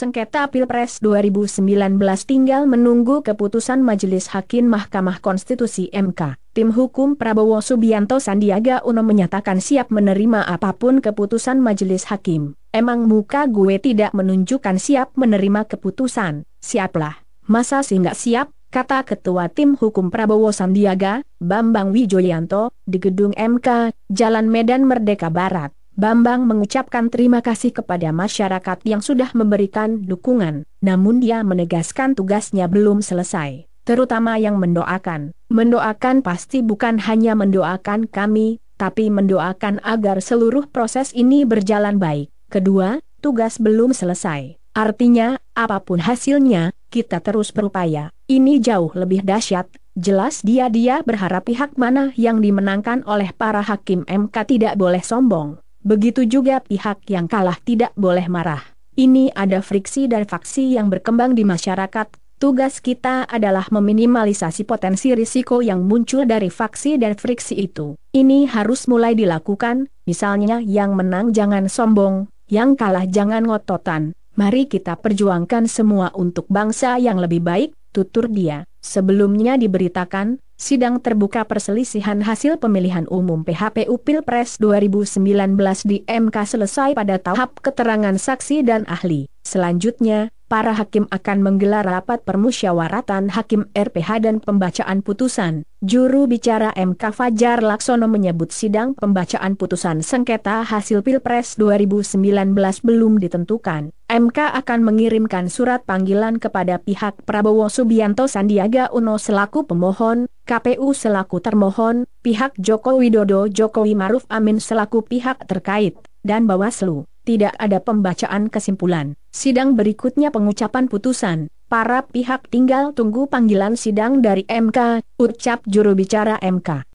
Sengketa Pilpres 2019 tinggal menunggu keputusan Majelis Hakim Mahkamah Konstitusi MK. Tim hukum Prabowo Subianto Sandiaga Uno menyatakan siap menerima apapun keputusan Majelis Hakim. Emang muka gue tidak menunjukkan siap menerima keputusan, siaplah. Masa sih nggak siap? Kata Ketua Tim Hukum Prabowo Sandiaga, Bambang Wijoyanto, di Gedung MK, Jalan Medan Merdeka Barat. Bambang mengucapkan terima kasih kepada masyarakat yang sudah memberikan dukungan, namun dia menegaskan tugasnya belum selesai, terutama yang mendoakan. Mendoakan pasti bukan hanya mendoakan kami, tapi mendoakan agar seluruh proses ini berjalan baik. Kedua, tugas belum selesai. Artinya, apapun hasilnya, kita terus berupaya. Ini jauh lebih dahsyat, Jelas dia-dia berharap pihak mana yang dimenangkan oleh para hakim MK tidak boleh sombong. Begitu juga pihak yang kalah tidak boleh marah. Ini ada friksi dan faksi yang berkembang di masyarakat. Tugas kita adalah meminimalisasi potensi risiko yang muncul dari faksi dan friksi itu. Ini harus mulai dilakukan, misalnya yang menang jangan sombong, yang kalah jangan ngototan. Mari kita perjuangkan semua untuk bangsa yang lebih baik, tutur dia. Sebelumnya diberitakan, Sidang terbuka perselisihan hasil pemilihan umum PHPU Pilpres 2019 di MK selesai pada tahap keterangan saksi dan ahli. Selanjutnya, para hakim akan menggelar rapat permusyawaratan hakim RPH dan pembacaan putusan. Juru bicara MK Fajar Laksono menyebut sidang pembacaan putusan sengketa hasil Pilpres 2019 belum ditentukan. MK akan mengirimkan surat panggilan kepada pihak Prabowo Subianto Sandiaga Uno selaku pemohon KPU selaku termohon, pihak Joko Widodo Jokowi Maruf Amin selaku pihak terkait, dan Bawaslu. Tidak ada pembacaan kesimpulan. Sidang berikutnya pengucapan putusan. Para pihak tinggal tunggu panggilan sidang dari MK, ucap juru bicara MK.